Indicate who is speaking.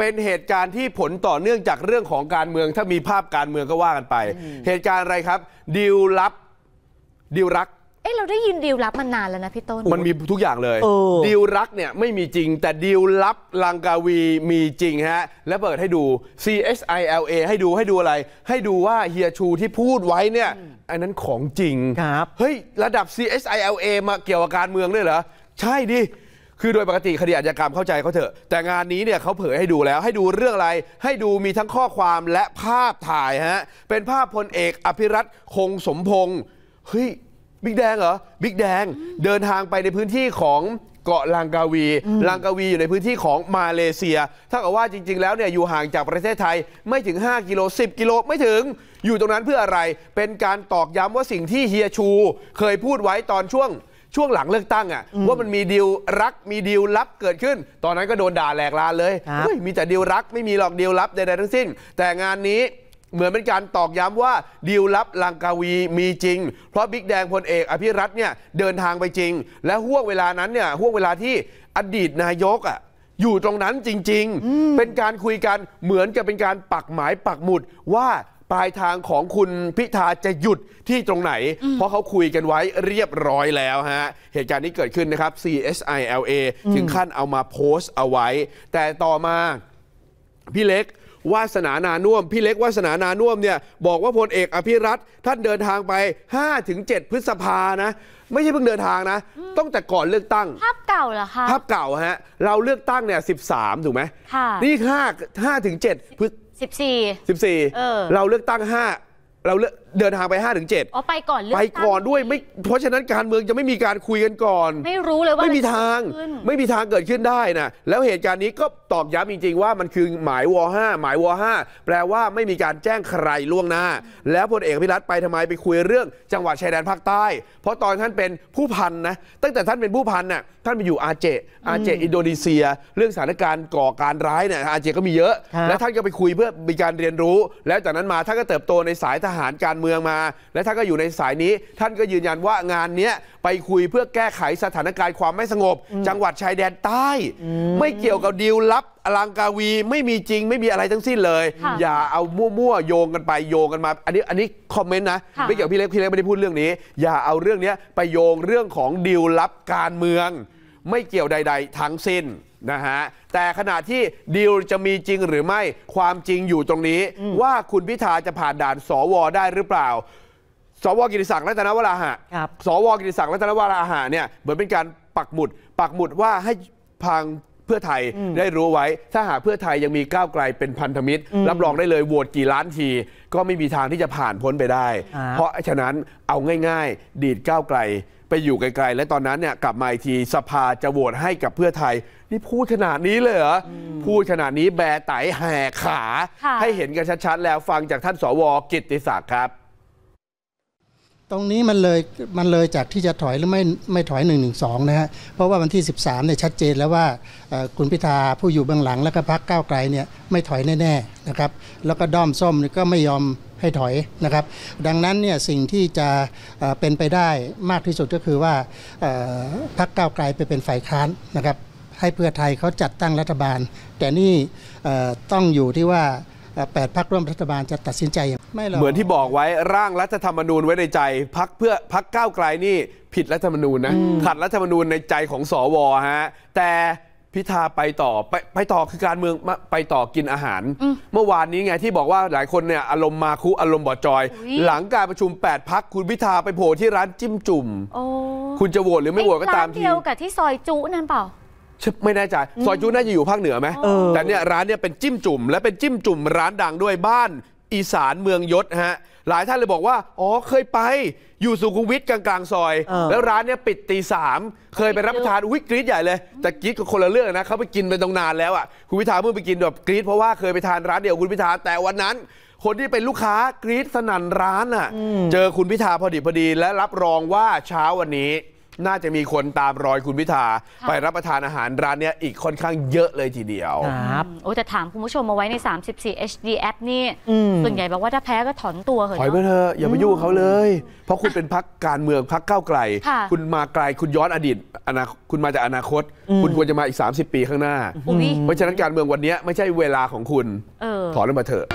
Speaker 1: เป็นเหตุการณ์ที่ผลต่อเนื่องจากเรื่องของการเมืองถ้ามีภาพการเมืองก็ว่ากันไป เหตุการณ์อะไรครับดิวลับดิวรัก เอ้เราได้ยินดิวลับมานานแล้วนะพี่ต้นมันมีทุกอย่างเลยดิลรักเนี่ยไม่มีจริง แต่ดิวลับลังกาวีมีจริงฮะและเปิดให้ดู CSILA ให้ดูให้ดูอะไร ให้ดูว่าเฮียชูที่พูดไว้เนี่ยอันนั้นของจริงครับเฮ้ยระดับ CSILA มาเกี่ยวกับการเมืองด้วยเหรอใช่ดิคือโดยปกติคดีอาญากรรมเข้าใจเขาเถอะแต่งานนี้เนี่ยเขาเผยให้ดูแล้วให้ดูเรื่องอะไร ให้ดูมีทั้งข้อความและภาพถ่ายฮะเป็นภาพพลเอกอภิรัตคงสมพงศ์เฮ้ยบิ๊กแดงเหรอบิ๊กแดงเดินทางไปในพื้นที่ของเกาะลังกาวีลังกาวีอยู่ในพื้นที่ของมาเลเซีย ถ้ากับว่าจริงๆแล้วเนี่ยอยู่ห่างจากประเทศไทยไม่ถึง5กิโล10 กิโลไม่ถึง อยู่ตรงนั้นเพื่ออะไรเป็นการตอกย้ำว่าสิ่งที่เฮียชู เคยพูดไว้ตอนช่วงช่วงหลังเลือกตั้งอ่ะว่ามันมีดีลรักมีดีลลับเกิดขึ้น ตอนนั้นก็โดนด่าแหลกลาเลยมีแต่ดีลรักไม่มีหรอกดีลลับใดๆทั้งสิ้น แต่งานนี้เหมือนเป็นการตอกย้ำว่า ดีลลับลังกาวีมีจริง เพราะบิ๊กแดงพลเอกอภิรัตเนี่ยเดินทางไปจริง และห่วงเวลานั้นเนี่ยห่วงเวลาที่อดีตนายกอ่ะอยู่ตรงนั้นจริง ๆ เป็นการคุยกันเหมือนกับเป็นการปักหมายปักหมุดว่าปลายทางของคุณพิธาจะหยุดที่ตรงไหน เพราะเขาคุยกันไว้เรียบร้อยแล้วฮะ เหตุการณ์นี้เกิดขึ้นนะครับ CSILA ถึงขั้นเอามาโพสต์เอาไว้ แต่ต่อมา พี่เล็กวาสนานานุ่มพี่เล็กวาสนานานุ่มเนี่ย บอกว่าพลเอกอภิรัตท่านเดินทางไป 5-7 พฤษภานะ ไม่ใช่เพิ่งเดินทางนะ ต้องแต่ก่อนเลือกตั้งภาพเก่าเหรอคะภาพเก่าฮะ เราเลือกตั้งเนี่ย13ถูกไหมค่ะนี่5 5-7พฤจ็ด14เออเราเลือกตั้ง 5 เราเลือกเดินทางไป5้าถึงเจ็ดไปก่อนเลไปก่อนด้วยไม่ เพราะฉะนั้นการเมืองจะไม่มีการคุยกันก่อน ไม่รู้เลยว่า ไม่มีทาง ไม่มีทางเกิดขึ้นได้นะแล้วเหตุการณ์นี้ก็ตอบย้ำจริง ๆว่ามันคือหมายวอห้าหมายวอห้าแปลว่าไม่มีการแจ้งใครล่วงหน้า แล้วพลเอกพิรัตไปทำไมไปคุยเรื่องจังหวัดชายแดนภาคใต้ เพราะตอนท่านเป็นผู้พันนะ ตั้งแต่ท่านเป็นผู้พันน่ะท่านไปอยู่อาเจอาเจอินโดนีเซีย เรื่องสถานการณ์ก่อการร้ายเนี่ยอาเจก็มีเยอะ แล้วท่านก็ไปคุยเพื่อมีการเรียนรู้ แล้วจากนั้นมาท่านก็เติบโตในสายทหารการเมืองมาและท่านก็อยู่ในสายนี้ ท่านก็ยืนยันว่างานนี้ไปคุยเพื่อแก้ไขสถานการณ์ความไม่สงบ จังหวัดชายแดนใต้ ไม่เกี่ยวกับดีลลับอลังกาวีไม่มีจริงไม่มีอะไรทั้งสิ้นเลย อย่าเอามั่วๆโยงกันไปโยงกันมาอันนี้อันนี้คอมเมนต์นะไม่เกี่ยวพี่เล็กพี่เล็กไม่ได้พูดเรื่องนี้ อย่าเอาเรื่องนี้ไปโยงเรื่องของดีลลับการเมืองไม่เกี่ยวใดๆ ทั้งสิ้นนะฮะแต่ขณะที่ดีลจะมีจริงหรือไม่ความจริงอยู่ตรงนี้ ว่าคุณพิธาจะผ่านด่านสวได้หรือเปล่า สวกิติศักดิ์รัตนวราหะสวกิติศักดิ์รัตนวราหะเนี่ย เหมือนเป็นการปักหมุด ปักหมุดว่าให้พังเพื่อไทยได้รู้ไว้ ถ้าหากเพื่อไทยยังมีก้าวไกลเป็นพันธมิตรรับรองได้เลยโหวตกี่ล้านที ก็ไม่มีทางที่จะผ่านพ้นไปได้ เพราะฉะนั้นเอาง่าย ๆ ดีดก้าวไกลไปอยู่ไกลๆ และตอนนั้นเนี่ยกลับมาอีกทีสภาจะโหวตให้กับเพื่อไทย นี่พูดขนาดนี้เลยเหรอ พูดขนาดนี้แบไตแห่ขาให้เห็นกันชัดๆ แล้วฟังจากท่านสวกิติศักดิ์ครับ ตรงนี้มันเลยมันเลยจากที่จะถอยหรือไม่ไม่ถอย1นึนะฮะเพราะว่าวันที่ 13เนี่ยชัดเจนแล้วว่าคุณพิธาผู้อยู่เบื้องหลัง และก็พักก้าวไกลเนี่ยไม่ถอยแน่ๆนะครับ แล้วก็ด้อมส้มก็ไม่ยอมให้ถอย นะครับ ดังนั้นเนี่ยสิ่งที่จะเป็นไปได้มากที่สุดก็คือว่าพักเก้าวไกลไปเป็นฝ่ายค้านนะครับให้เพื่อไทยเขาจัดตั้งรัฐบาล แต่นี่ต้องอยู่ที่ว่าแปดพักร่วมรัฐบาลจะตัดสินใจ ไม่เหมือนที่บอกไว้ร่างรัฐธรรมนูญไว้ในใจพักเพื่อพักก้าวไกลนี่ผิดรัฐธรรมนูญนะขัดรัฐธรรมนูญในใจของสวฮะ แต่พิธาไปต่อไปไปต่อคือการเมืองไปต่อกินอาหาร เมื่อวานนี้ไงที่บอกว่าหลายคนเนี่ยอารมณ์มาคุอารมณ์บออจอย หลังการประชุม8พักคุณพิธาไปโผล่ที่ร้านจิ้มจุ่มคุณจะโหวตหรือไม่โหวตก็ตามทีร้านเดียวกับที่ซอยจุนั่นเปล่าไม่แน่ใจซอยจุน่าจะอยู่ภาคเหนือไหมแต่เนี่ยร้านเนี่ยเป็นจิ้มจุ่มและเป็นจิ้มจุ่มร้านดังด้วยบ้านอีสานเมืองยศฮะหลายท่านเลยบอกว่า อ๋อเคยไปอยู่สุขุมวิทกลางๆซอย แล้วร้านเนี้ยปิดตีสามเคยไปรับประทานอุ้ยกรี๊ดใหญ่เลยแต่กรี๊ดกับคนละเรื่องนะเขาไปกินเป็นตรงนานแล้วอ่ะคุณพิธาเมื่อไปกินแบบกรี๊ดเพราะว่าเคยไปทานร้าน เดียวคุณพิธาแต่วันนั้น คนที่เป็นลูกค้ากรี๊ดสนั่นร้านอ่ะเจอคุณพิธาพอดีพอดีและรับรองว่าเช้าวันนี้น่าจะมีคนตามรอยคุณพิธา ไปรับประทานอาหารร้านเนี้ยอีกค่อนข้างเยอะเลยทีเดียว ครับโอ้แต่ถามคุณผู้ชมมาไว้ใน 34 HD app นี่ ส่วนใหญ่บอกว่าถ้าแพ้ก็ถอนตัวเหอะถอยไปเอถอะอย่ามายุ่งเขาเลย เพราะคุณเป็นพักการเมืองพักก้าวไกล คุณมาไกลคุณย้อนอดีตอนาคุณมาจากอนาคต คุณควรจะมาอีก 30 ปีข้างหน้า เพราะฉะนั้นการเมืองวันนี้ไม่ใช่เวลาของคุณถอนออกมาเถอะ